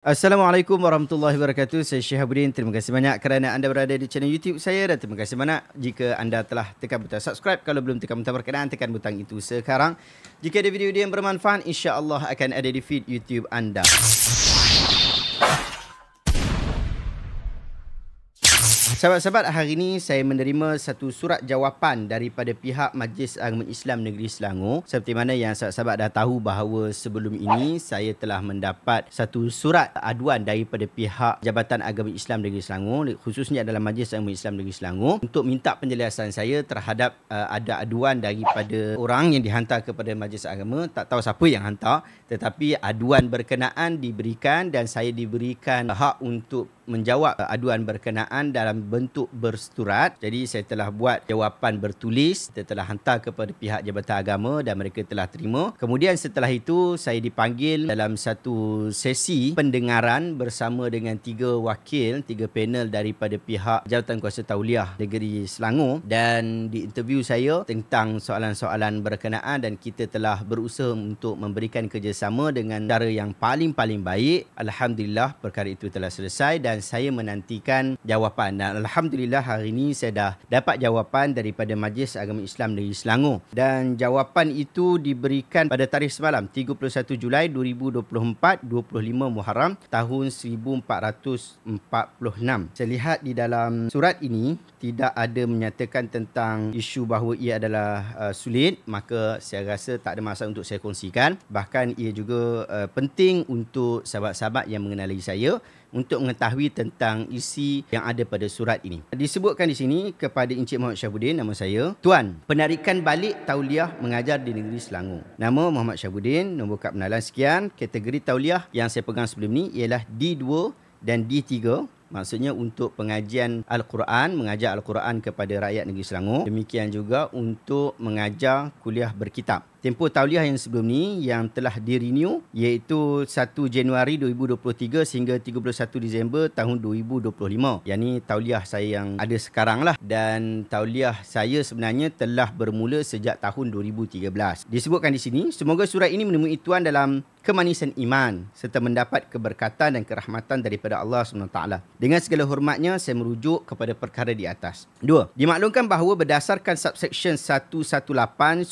Assalamualaikum warahmatullahi wabarakatuh. Saya Syih Abudin. Terima kasih banyak kerana anda berada di channel YouTube saya dan terima kasih banyak jika anda telah tekan butang subscribe. Kalau belum tekan butang berkenaan, tekan butang itu sekarang. Jika ada video-video yang bermanfaat, insya-Allah akan ada di feed YouTube anda. Sahabat-sahabat, hari ini saya menerima satu surat jawapan daripada pihak Majlis Agama Islam Negeri Selangor. Seperti mana yang sahabat-sahabat dah tahu bahawa sebelum ini saya telah mendapat satu surat aduan daripada pihak Jabatan Agama Islam Negeri Selangor, khususnya dalam Majlis Agama Islam Negeri Selangor untuk minta penjelasan saya terhadap uh, ada aduan daripada orang yang dihantar kepada Majlis Agama. Tak tahu siapa yang hantar, tetapi aduan berkenaan diberikan dan saya diberikan hak untuk menjawab aduan berkenaan dalam bentuk bersurat. Jadi saya telah buat jawapan bertulis, kita telah hantar kepada pihak Jabatan Agama dan mereka telah terima. Kemudian setelah itu saya dipanggil dalam satu sesi pendengaran bersama dengan tiga wakil, tiga panel daripada pihak Jabatan Kuasa Tauliah Negeri Selangor dan diinterview saya tentang soalan-soalan berkenaan dan kita telah berusaha untuk memberikan kerjasama dengan cara yang paling-paling baik. Alhamdulillah perkara itu telah selesai dan saya menantikan jawapan. Dan Alhamdulillah hari ini saya dah dapat jawapan daripada Majlis Agama Islam dari Selangor. Dan jawapan itu diberikan pada tarikh semalam 31 Julai 2024, 25 Muharram tahun 1446. Saya lihat di dalam surat ini tidak ada menyatakan tentang isu bahawa ia adalah uh, sulit maka saya rasa tak ada masa untuk saya kongsikan bahkan ia juga uh, penting untuk sahabat-sahabat yang mengenali saya untuk mengetahui tentang isi yang ada pada surat ini. Disebutkan di sini kepada Encik Muhammad Syahbudin nama saya, Tuan, penarikan balik tauliah mengajar di negeri Selangor. Nama Muhammad Syahbudin, nombor kad pengenalan sekian, kategori tauliah yang saya pegang sebelum ni ialah D2 dan D3. Maksudnya untuk pengajian Al-Quran, mengajar Al-Quran kepada rakyat negeri Selangor. Demikian juga untuk mengajar kuliah berkitab tempoh tauliah yang sebelum ni yang telah direnew iaitu 1 Januari 2023 sehingga 31 Disember tahun 2025. Yang ni tauliah saya yang ada sekarang lah dan tauliah saya sebenarnya telah bermula sejak tahun 2013. Disebutkan di sini, semoga surat ini menemui tuan dalam kemanisan iman serta mendapat keberkatan dan kerahmatan daripada Allah SWT. Dengan segala hormatnya, saya merujuk kepada perkara di atas. Dua, dimaklumkan bahawa berdasarkan subsection 118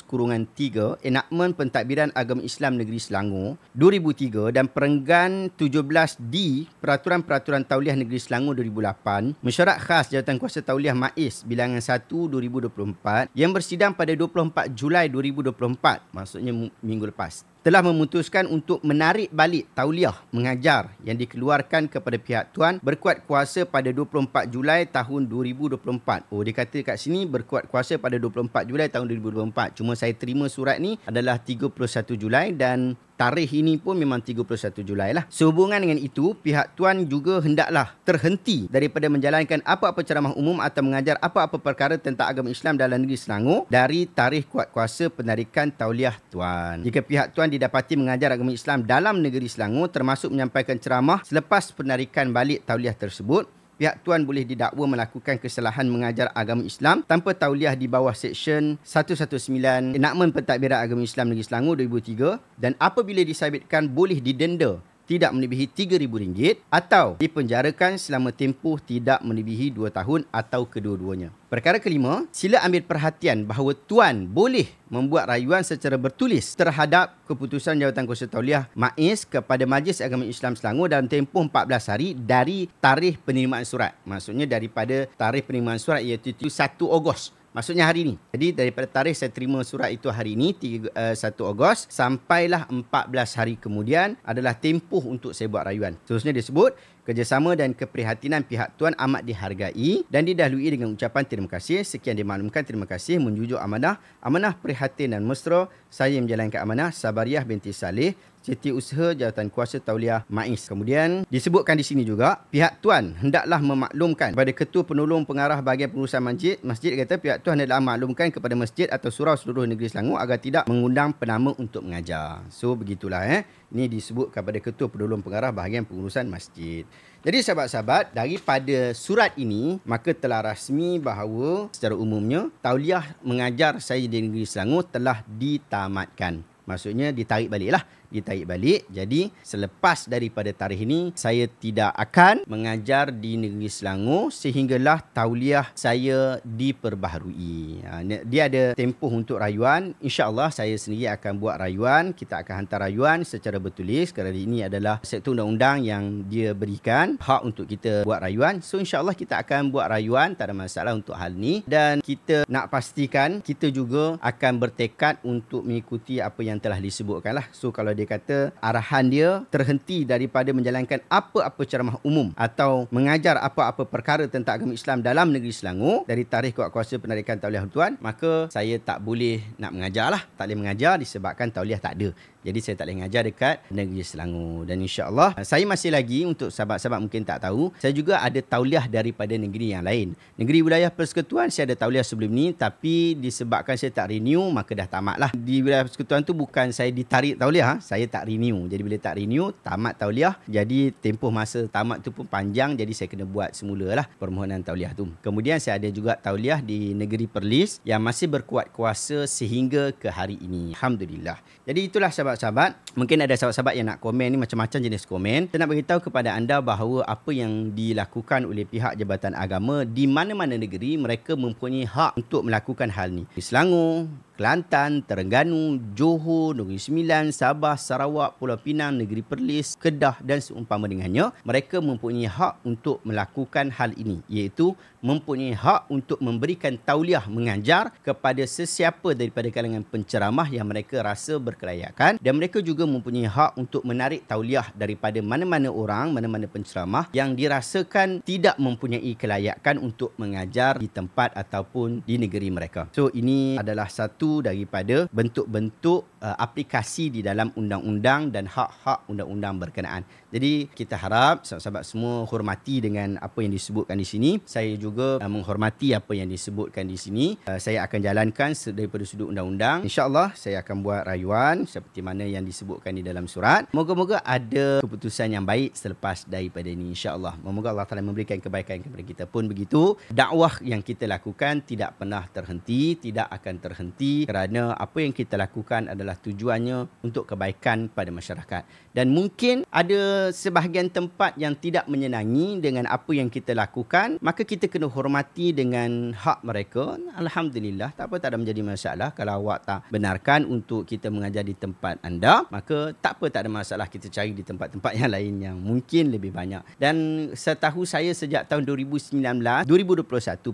kurungan 3 Enakmen Pentadbiran Agama Islam Negeri Selangor 2003 dan Perenggan 17D Peraturan-Peraturan Tauliah Negeri Selangor 2008 Mesyarat Khas Jawatan Kuasa Tauliah Maiz Bilangan 1 2024 yang bersidang pada 24 Julai 2024 maksudnya minggu lepas telah memutuskan untuk menarik balik tauliah mengajar yang dikeluarkan kepada pihak tuan berkuat kuasa pada 24 Julai tahun 2024. Oh, dia kata kat sini berkuat kuasa pada 24 Julai tahun 2024. Cuma saya terima surat ni adalah 31 Julai dan tarikh ini pun memang 31 Julai lah. Sehubungan dengan itu, pihak tuan juga hendaklah terhenti daripada menjalankan apa-apa ceramah umum atau mengajar apa-apa perkara tentang agama Islam dalam negeri Selangor dari tarikh kuat kuasa penarikan tauliah tuan. Jika pihak tuan didapati mengajar agama Islam dalam negeri Selangor termasuk menyampaikan ceramah selepas penarikan balik tauliah tersebut, pihak tuan boleh didakwa melakukan kesalahan mengajar agama Islam tanpa tauliah di bawah Seksyen 119 Enakmen Pentadbiran Agama Islam Negeri Selangor 2003 dan apabila disabitkan boleh didenda tidak melebihi rm ringgit atau dipenjarakan selama tempoh tidak melebihi 2 tahun atau kedua-duanya. Perkara kelima, sila ambil perhatian bahawa tuan boleh membuat rayuan secara bertulis terhadap keputusan Jawatan Kuasa Tauliah Maiz kepada Majlis Agama Islam Selangor dalam tempoh 14 hari dari tarikh penerimaan surat. Maksudnya daripada tarikh penerimaan surat iaitu 1 Ogos 2019. Maksudnya hari ini. Jadi daripada tarikh saya terima surat itu hari ini 1 eh, Ogos sampailah 14 hari kemudian adalah tempoh untuk saya buat rayuan. Seterusnya dia sebut kerjasama dan keprihatinan pihak tuan amat dihargai dan didahului dengan ucapan terima kasih. Sekian dimaklumkan terima kasih menjujur amanah. Amanah prihatin dan mesra saya menjalankan amanah Sabariah binti Saleh Setia Usaha Jawatan Kuasa Tauliah Maiz. Kemudian disebutkan di sini juga pihak tuan hendaklah memaklumkan kepada ketua penolong pengarah bahagian pengurusan masjid. Masjid kata pihak tuan hendaklah maklumkan kepada masjid atau surau seluruh negeri Selangor agar tidak mengundang penama untuk mengajar. So begitulah eh. Ini disebut kepada ketua penolong pengarah bahagian pengurusan masjid. Jadi sahabat-sahabat, daripada surat ini, maka telah rasmi bahawa secara umumnya, tauliah mengajar saya di negeri Selangor telah ditamatkan. Maksudnya ditarik baliklah ditarik balik. Jadi selepas daripada tarikh ini saya tidak akan mengajar di negeri Selangor sehinggalah tauliah saya diperbaharui. Ha, dia ada tempoh untuk rayuan. InsyaAllah saya sendiri akan buat rayuan. Kita akan hantar rayuan secara bertulis kerana ini adalah sektor undang-undang yang dia berikan hak untuk kita buat rayuan. So insyaAllah kita akan buat rayuan. Tak ada masalah untuk hal ini. Dan kita nak pastikan kita juga akan bertekad untuk mengikuti apa yang telah disebutkan lah. So kalau dia kata arahan dia terhenti daripada menjalankan apa-apa ceramah umum atau mengajar apa-apa perkara tentang agama Islam dalam negeri Selangor dari tarikh kuat kuasa penarikan tauliah tuan maka saya tak boleh nak mengajar lah tak boleh mengajar disebabkan tauliah tak ada jadi saya tak boleh mengajar dekat negeri Selangor. Dan Insya Allah uh, saya masih lagi untuk sahabat-sahabat mungkin tak tahu. Saya juga ada tauliah daripada negeri yang lain. Negeri wilayah persekutuan saya ada tauliah sebelum ni. Tapi disebabkan saya tak renew maka dah tamat lah. Di wilayah persekutuan tu bukan saya ditarik tauliah. Saya tak renew. Jadi bila tak renew tamat tauliah. Jadi tempoh masa tamat tu pun panjang. Jadi saya kena buat semula lah permohonan tauliah tu. Kemudian saya ada juga tauliah di negeri Perlis yang masih berkuat kuasa sehingga ke hari ini. Alhamdulillah. Jadi itulah sahabat sahabat-sahabat. Mungkin ada sahabat-sahabat yang nak komen ni macam-macam jenis komen. Saya nak beritahu kepada anda bahawa apa yang dilakukan oleh pihak Jabatan Agama di mana-mana negeri mereka mempunyai hak untuk melakukan hal ni. Di Selangor, Kelantan, Terengganu, Johor, Negeri Sembilan, Sabah, Sarawak, Pulau Pinang, Negeri Perlis, Kedah dan seumpama dengannya, mereka mempunyai hak untuk melakukan hal ini iaitu mempunyai hak untuk memberikan tauliah mengajar kepada sesiapa daripada kalangan penceramah yang mereka rasa berkelayakan dan mereka juga mempunyai hak untuk menarik tauliah daripada mana-mana orang, mana-mana penceramah yang dirasakan tidak mempunyai kelayakan untuk mengajar di tempat ataupun di negeri mereka. So ini adalah satu daripada bentuk-bentuk uh, aplikasi di dalam undang-undang dan hak-hak undang-undang berkenaan. Jadi kita harap sahabat-sahabat semua hormati dengan apa yang disebutkan di sini. Saya juga uh, menghormati apa yang disebutkan di sini. Uh, saya akan jalankan daripada sudut undang-undang. InsyaAllah saya akan buat rayuan seperti mana yang disebutkan di dalam surat. Moga-moga ada keputusan yang baik selepas daripada ini insya-Allah. Moga Allah telah memberikan kebaikan kepada kita pun begitu. Dakwah yang kita lakukan tidak pernah terhenti, tidak akan terhenti kerana apa yang kita lakukan adalah tujuannya untuk kebaikan pada masyarakat. Dan mungkin ada sebahagian tempat yang tidak menyenangi dengan apa yang kita lakukan, maka kita kena hormati dengan hak mereka. Alhamdulillah, tak apa tak ada menjadi masalah kalau awak tak benarkan untuk kita mengajar di tempat tempat anda maka tak apa tak ada masalah kita cari di tempat-tempat yang lain yang mungkin lebih banyak dan setahu saya sejak tahun 2019 2021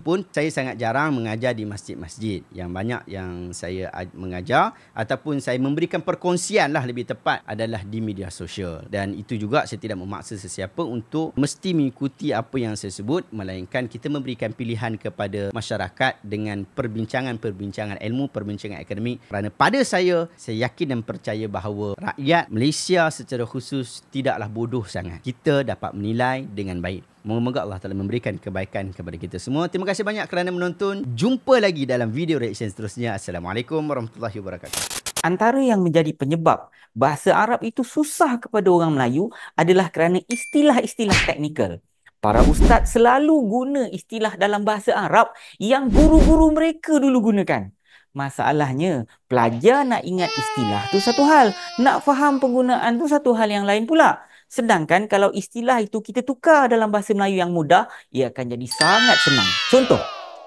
pun saya sangat jarang mengajar di masjid-masjid yang banyak yang saya mengajar ataupun saya memberikan perkongsian lah lebih tepat adalah di media sosial dan itu juga saya tidak memaksa sesiapa untuk mesti mengikuti apa yang saya sebut melainkan kita memberikan pilihan kepada masyarakat dengan perbincangan-perbincangan ilmu perbincangan akademik kerana pada saya saya yakin dan percaya percaya bahawa rakyat Malaysia secara khusus tidaklah bodoh sangat. Kita dapat menilai dengan baik. Moga-moga Allah telah memberikan kebaikan kepada kita semua. Terima kasih banyak kerana menonton. Jumpa lagi dalam video reaction seterusnya. Assalamualaikum warahmatullahi wabarakatuh. Antara yang menjadi penyebab bahasa Arab itu susah kepada orang Melayu adalah kerana istilah-istilah teknikal. Para ustaz selalu guna istilah dalam bahasa Arab yang guru-guru mereka dulu gunakan. Masalahnya, pelajar nak ingat istilah tu satu hal, nak faham penggunaan tu satu hal yang lain pula. Sedangkan kalau istilah itu kita tukar dalam bahasa Melayu yang mudah, ia akan jadi sangat senang. Contoh,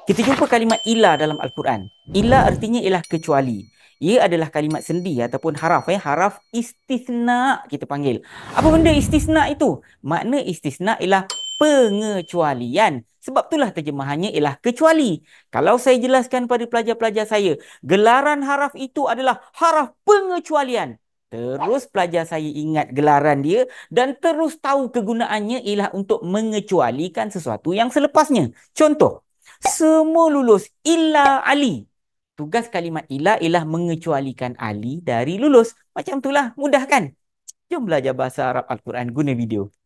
kita jumpa kalimat ilah dalam Al-Quran. Ilah artinya ialah kecuali. Ia adalah kalimat sendi ataupun haraf. Eh? Haraf istisna kita panggil. Apa benda istisna itu? Makna istisna ialah pengecualian. Sebab itulah terjemahannya ialah kecuali. Kalau saya jelaskan pada pelajar-pelajar saya, gelaran haraf itu adalah haraf pengecualian. Terus pelajar saya ingat gelaran dia dan terus tahu kegunaannya ialah untuk mengecualikan sesuatu yang selepasnya. Contoh, semua lulus illa Ali. Tugas kalimat illa ialah mengecualikan Ali dari lulus. Macam itulah, mudah kan? Jom belajar bahasa Arab Al-Quran guna video.